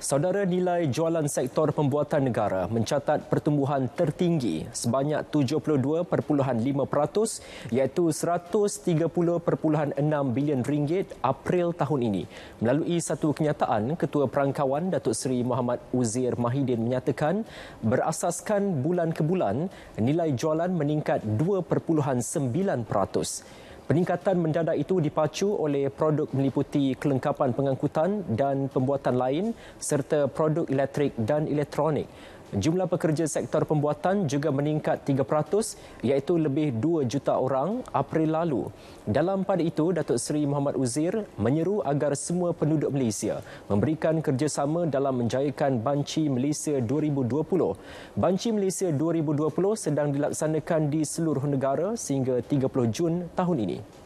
Saudara nilai jualan sektor pembuatan negara mencatat pertumbuhan tertinggi sebanyak 72.5% iaitu 130.6 bilion ringgit April tahun ini. Melalui satu kenyataan, Ketua Perangkawan Datuk Seri Muhammad Uzir Mahidin menyatakan berasaskan bulan ke bulan nilai jualan meningkat 2.9%. Peningkatan mendadak itu dipacu oleh produk meliputi kelengkapan pengangkutan dan pembuatan lain serta produk elektrik dan elektronik. Jumlah pekerja sektor pembuatan juga meningkat 3% iaitu lebih 2 juta orang April lalu. Dalam pada itu, Datuk Seri Muhammad Uzir menyeru agar semua penduduk Malaysia memberikan kerjasama dalam menjayakan Banci Malaysia 2020. Banci Malaysia 2020 sedang dilaksanakan di seluruh negara sehingga 30 Jun tahun ini.